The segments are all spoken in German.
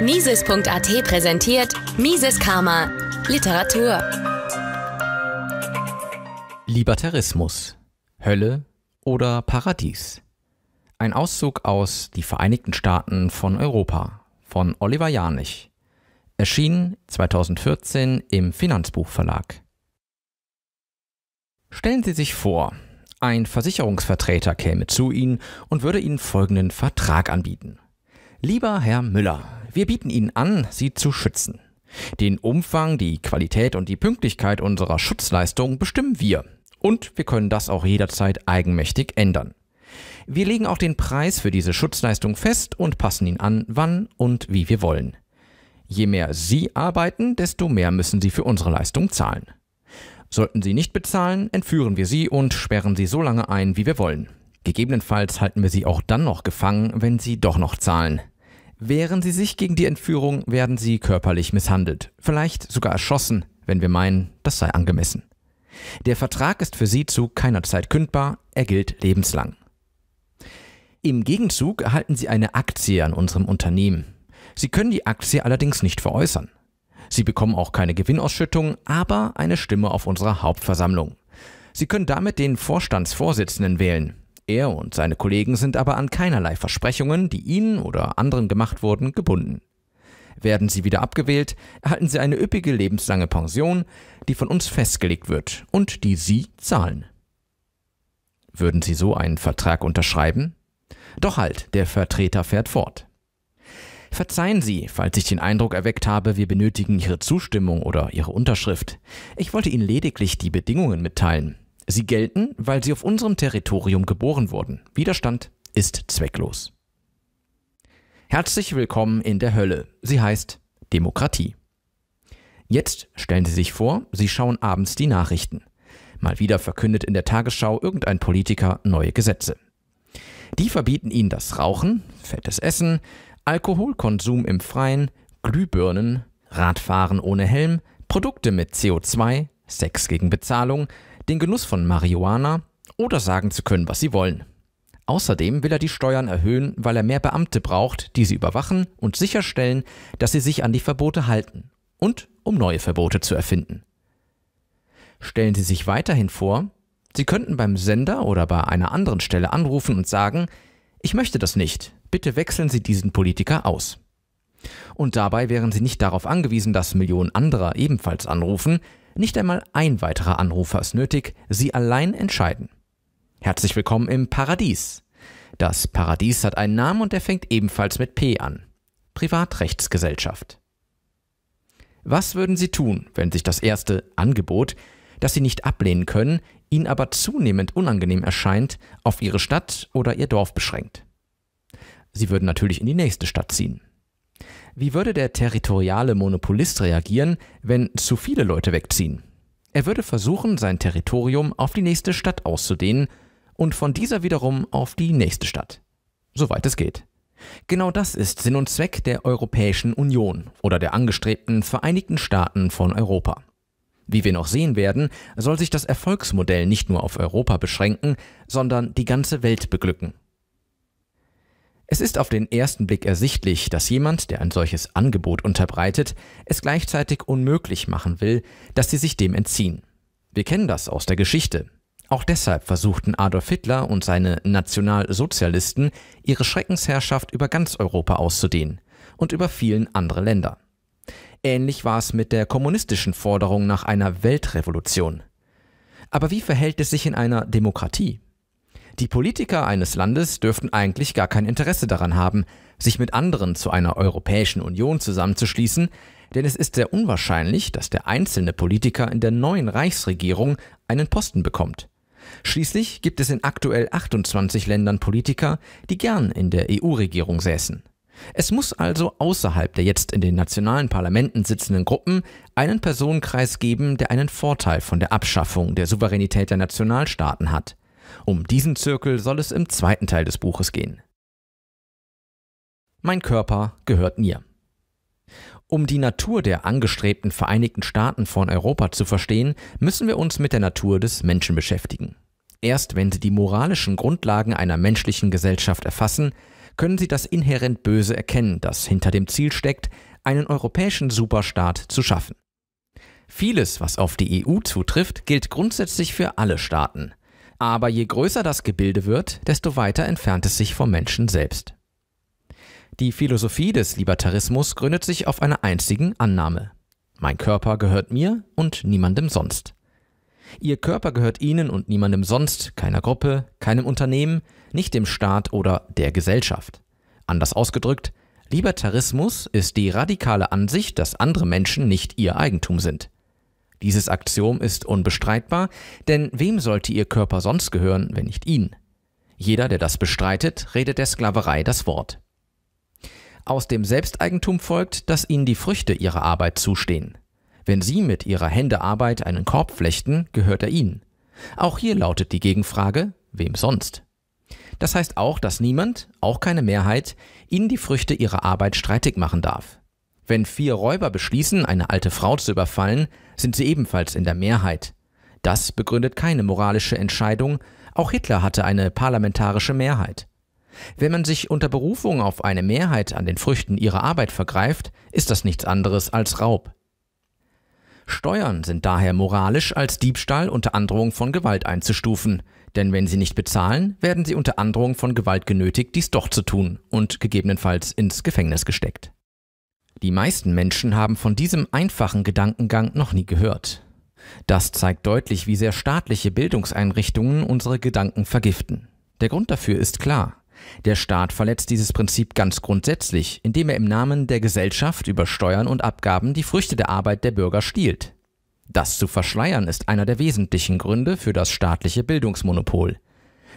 Mises.at präsentiert Mises Karma Literatur. Libertarismus, Hölle oder Paradies? Ein Auszug aus Die Vereinigten Staaten von Europa von Oliver Janich. Erschien 2014 im Finanzbuchverlag. Stellen Sie sich vor, ein Versicherungsvertreter käme zu Ihnen und würde Ihnen folgenden Vertrag anbieten. Lieber Herr Müller, wir bieten Ihnen an, Sie zu schützen. Den Umfang, die Qualität und die Pünktlichkeit unserer Schutzleistung bestimmen wir. Und wir können das auch jederzeit eigenmächtig ändern. Wir legen auch den Preis für diese Schutzleistung fest und passen ihn an, wann und wie wir wollen. Je mehr Sie arbeiten, desto mehr müssen Sie für unsere Leistung zahlen. Sollten Sie nicht bezahlen, entführen wir Sie und sperren Sie so lange ein, wie wir wollen. Gegebenenfalls halten wir Sie auch dann noch gefangen, wenn Sie doch noch zahlen. Wehren Sie sich gegen die Entführung, werden Sie körperlich misshandelt, vielleicht sogar erschossen, wenn wir meinen, das sei angemessen. Der Vertrag ist für Sie zu keiner Zeit kündbar, er gilt lebenslang. Im Gegenzug erhalten Sie eine Aktie an unserem Unternehmen. Sie können die Aktie allerdings nicht veräußern. Sie bekommen auch keine Gewinnausschüttung, aber eine Stimme auf unserer Hauptversammlung. Sie können damit den Vorstandsvorsitzenden wählen. Er und seine Kollegen sind aber an keinerlei Versprechungen, die ihnen oder anderen gemacht wurden, gebunden. Werden sie wieder abgewählt, erhalten sie eine üppige lebenslange Pension, die von uns festgelegt wird und die sie zahlen. Würden sie so einen Vertrag unterschreiben? Doch halt, der Vertreter fährt fort. Verzeihen Sie, falls ich den Eindruck erweckt habe, wir benötigen Ihre Zustimmung oder Ihre Unterschrift. Ich wollte Ihnen lediglich die Bedingungen mitteilen. Sie gelten, weil sie auf unserem Territorium geboren wurden. Widerstand ist zwecklos. Herzlich willkommen in der Hölle. Sie heißt Demokratie. Jetzt stellen Sie sich vor, Sie schauen abends die Nachrichten. Mal wieder verkündet in der Tagesschau irgendein Politiker neue Gesetze. Die verbieten Ihnen das Rauchen, fettes Essen, Alkoholkonsum im Freien, Glühbirnen, Radfahren ohne Helm, Produkte mit CO2, Sex gegen Bezahlung, den Genuss von Marihuana oder sagen zu können, was sie wollen. Außerdem will er die Steuern erhöhen, weil er mehr Beamte braucht, die sie überwachen und sicherstellen, dass sie sich an die Verbote halten und um neue Verbote zu erfinden. Stellen Sie sich weiterhin vor, Sie könnten beim Sender oder bei einer anderen Stelle anrufen und sagen, ich möchte das nicht, bitte wechseln Sie diesen Politiker aus. Und dabei wären Sie nicht darauf angewiesen, dass Millionen anderer ebenfalls anrufen, nicht einmal ein weiterer Anrufer ist nötig, Sie allein entscheiden. Herzlich willkommen im Paradies. Das Paradies hat einen Namen und er fängt ebenfalls mit P an. Privatrechtsgesellschaft. Was würden Sie tun, wenn sich das erste Angebot, das Sie nicht ablehnen können, Ihnen aber zunehmend unangenehm erscheint, auf Ihre Stadt oder Ihr Dorf beschränkt? Sie würden natürlich in die nächste Stadt ziehen. Wie würde der territoriale Monopolist reagieren, wenn zu viele Leute wegziehen? Er würde versuchen, sein Territorium auf die nächste Stadt auszudehnen und von dieser wiederum auf die nächste Stadt. Soweit es geht. Genau das ist Sinn und Zweck der Europäischen Union oder der angestrebten Vereinigten Staaten von Europa. Wie wir noch sehen werden, soll sich das Erfolgsmodell nicht nur auf Europa beschränken, sondern die ganze Welt beglücken. Es ist auf den ersten Blick ersichtlich, dass jemand, der ein solches Angebot unterbreitet, es gleichzeitig unmöglich machen will, dass sie sich dem entziehen. Wir kennen das aus der Geschichte. Auch deshalb versuchten Adolf Hitler und seine Nationalsozialisten, ihre Schreckensherrschaft über ganz Europa auszudehnen und über vielen andere Länder. Ähnlich war es mit der kommunistischen Forderung nach einer Weltrevolution. Aber wie verhält es sich in einer Demokratie? Die Politiker eines Landes dürften eigentlich gar kein Interesse daran haben, sich mit anderen zu einer Europäischen Union zusammenzuschließen, denn es ist sehr unwahrscheinlich, dass der einzelne Politiker in der neuen Reichsregierung einen Posten bekommt. Schließlich gibt es in aktuell 28 Ländern Politiker, die gern in der EU-Regierung säßen. Es muss also außerhalb der jetzt in den nationalen Parlamenten sitzenden Gruppen einen Personenkreis geben, der einen Vorteil von der Abschaffung der Souveränität der Nationalstaaten hat. Um diesen Zirkel soll es im zweiten Teil des Buches gehen. Mein Körper gehört mir. Um die Natur der angestrebten Vereinigten Staaten von Europa zu verstehen, müssen wir uns mit der Natur des Menschen beschäftigen. Erst wenn sie die moralischen Grundlagen einer menschlichen Gesellschaft erfassen, können sie das inhärent Böse erkennen, das hinter dem Ziel steckt, einen europäischen Superstaat zu schaffen. Vieles, was auf die EU zutrifft, gilt grundsätzlich für alle Staaten. Aber je größer das Gebilde wird, desto weiter entfernt es sich vom Menschen selbst. Die Philosophie des Libertarismus gründet sich auf einer einzigen Annahme. Mein Körper gehört mir und niemandem sonst. Ihr Körper gehört Ihnen und niemandem sonst, keiner Gruppe, keinem Unternehmen, nicht dem Staat oder der Gesellschaft. Anders ausgedrückt, Libertarismus ist die radikale Ansicht, dass andere Menschen nicht Ihr Eigentum sind. Dieses Axiom ist unbestreitbar, denn wem sollte ihr Körper sonst gehören, wenn nicht ihn? Jeder, der das bestreitet, redet der Sklaverei das Wort. Aus dem Selbsteigentum folgt, dass ihnen die Früchte ihrer Arbeit zustehen. Wenn sie mit ihrer Hände Arbeit einen Korb flechten, gehört er ihnen. Auch hier lautet die Gegenfrage, wem sonst? Das heißt auch, dass niemand, auch keine Mehrheit, ihnen die Früchte ihrer Arbeit streitig machen darf. Wenn vier Räuber beschließen, eine alte Frau zu überfallen, sind sie ebenfalls in der Mehrheit. Das begründet keine moralische Entscheidung, auch Hitler hatte eine parlamentarische Mehrheit. Wenn man sich unter Berufung auf eine Mehrheit an den Früchten ihrer Arbeit vergreift, ist das nichts anderes als Raub. Steuern sind daher moralisch als Diebstahl unter Androhung von Gewalt einzustufen, denn wenn sie nicht bezahlen, werden sie unter Androhung von Gewalt genötigt, dies doch zu tun und gegebenenfalls ins Gefängnis gesteckt. Die meisten Menschen haben von diesem einfachen Gedankengang noch nie gehört. Das zeigt deutlich, wie sehr staatliche Bildungseinrichtungen unsere Gedanken vergiften. Der Grund dafür ist klar. Der Staat verletzt dieses Prinzip ganz grundsätzlich, indem er im Namen der Gesellschaft über Steuern und Abgaben die Früchte der Arbeit der Bürger stiehlt. Das zu verschleiern ist einer der wesentlichen Gründe für das staatliche Bildungsmonopol.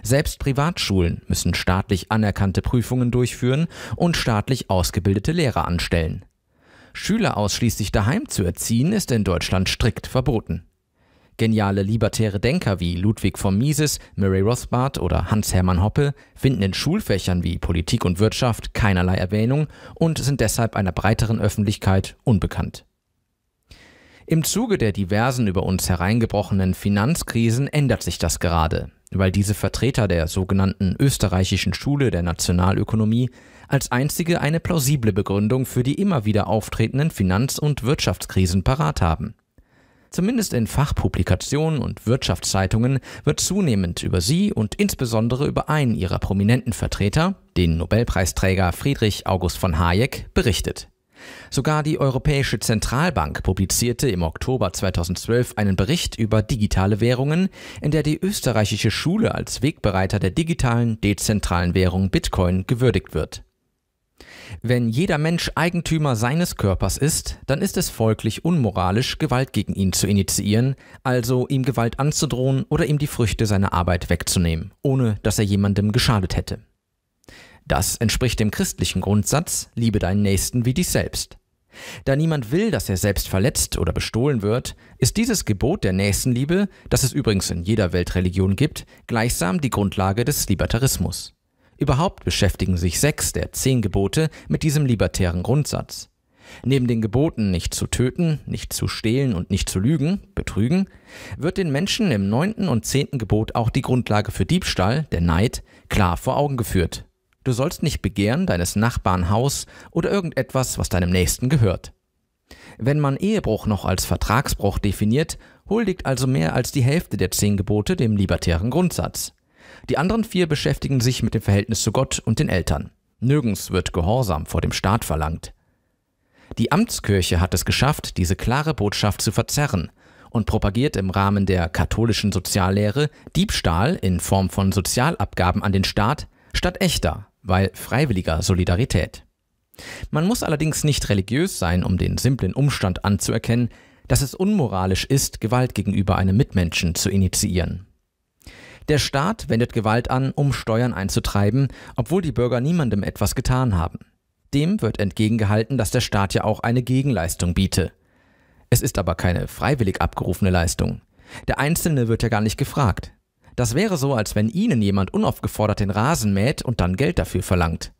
Selbst Privatschulen müssen staatlich anerkannte Prüfungen durchführen und staatlich ausgebildete Lehrer anstellen. Schüler ausschließlich daheim zu erziehen, ist in Deutschland strikt verboten. Geniale libertäre Denker wie Ludwig von Mises, Murray Rothbard oder Hans-Hermann Hoppe finden in Schulfächern wie Politik und Wirtschaft keinerlei Erwähnung und sind deshalb einer breiteren Öffentlichkeit unbekannt. Im Zuge der diversen über uns hereingebrochenen Finanzkrisen ändert sich das gerade weil diese Vertreter der sogenannten österreichischen Schule der Nationalökonomie als einzige eine plausible Begründung für die immer wieder auftretenden Finanz- und Wirtschaftskrisen parat haben. Zumindest in Fachpublikationen und Wirtschaftszeitungen wird zunehmend über sie und insbesondere über einen ihrer prominenten Vertreter, den Nobelpreisträger Friedrich August von Hayek, berichtet. Sogar die Europäische Zentralbank publizierte im Oktober 2012 einen Bericht über digitale Währungen, in der die österreichische Schule als Wegbereiter der digitalen, dezentralen Währung Bitcoin gewürdigt wird. Wenn jeder Mensch Eigentümer seines Körpers ist, dann ist es folglich unmoralisch, Gewalt gegen ihn zu initiieren, also ihm Gewalt anzudrohen oder ihm die Früchte seiner Arbeit wegzunehmen, ohne dass er jemandem geschadet hätte. Das entspricht dem christlichen Grundsatz, liebe deinen Nächsten wie dich selbst. Da niemand will, dass er selbst verletzt oder bestohlen wird, ist dieses Gebot der Nächstenliebe, das es übrigens in jeder Weltreligion gibt, gleichsam die Grundlage des Libertarismus. Überhaupt beschäftigen sich sechs der zehn Gebote mit diesem libertären Grundsatz. Neben den Geboten nicht zu töten, nicht zu stehlen und nicht zu lügen, betrügen, wird den Menschen im neunten und zehnten Gebot auch die Grundlage für Diebstahl, der Neid, klar vor Augen geführt. Du sollst nicht begehren deines Nachbarn Haus oder irgendetwas, was deinem Nächsten gehört. Wenn man Ehebruch noch als Vertragsbruch definiert, huldigt also mehr als die Hälfte der zehn Gebote dem libertären Grundsatz. Die anderen vier beschäftigen sich mit dem Verhältnis zu Gott und den Eltern. Nirgends wird Gehorsam vor dem Staat verlangt. Die Amtskirche hat es geschafft, diese klare Botschaft zu verzerren und propagiert im Rahmen der katholischen Soziallehre Diebstahl in Form von Sozialabgaben an den Staat statt echter, weil freiwilliger Solidarität. Man muss allerdings nicht religiös sein, um den simplen Umstand anzuerkennen, dass es unmoralisch ist, Gewalt gegenüber einem Mitmenschen zu initiieren. Der Staat wendet Gewalt an, um Steuern einzutreiben, obwohl die Bürger niemandem etwas getan haben. Dem wird entgegengehalten, dass der Staat ja auch eine Gegenleistung biete. Es ist aber keine freiwillig abgerufene Leistung. Der Einzelne wird ja gar nicht gefragt. Das wäre so, als wenn Ihnen jemand unaufgefordert den Rasen mäht und dann Geld dafür verlangt.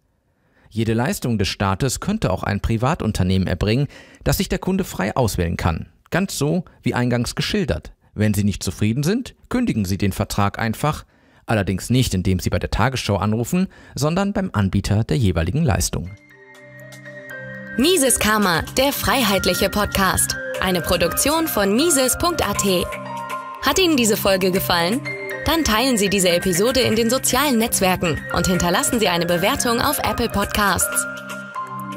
Jede Leistung des Staates könnte auch ein Privatunternehmen erbringen, das sich der Kunde frei auswählen kann. Ganz so, wie eingangs geschildert. Wenn Sie nicht zufrieden sind, kündigen Sie den Vertrag einfach, allerdings nicht, indem Sie bei der Tagesschau anrufen, sondern beim Anbieter der jeweiligen Leistung. Mises Karma, der freiheitliche Podcast. Eine Produktion von Mises.at. Hat Ihnen diese Folge gefallen? Dann teilen Sie diese Episode in den sozialen Netzwerken und hinterlassen Sie eine Bewertung auf Apple Podcasts.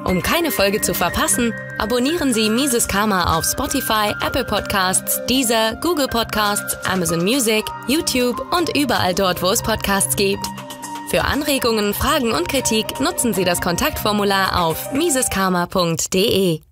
Um keine Folge zu verpassen, abonnieren Sie Mises Karma auf Spotify, Apple Podcasts, Deezer, Google Podcasts, Amazon Music, YouTube und überall dort, wo es Podcasts gibt. Für Anregungen, Fragen und Kritik nutzen Sie das Kontaktformular auf miseskarma.de.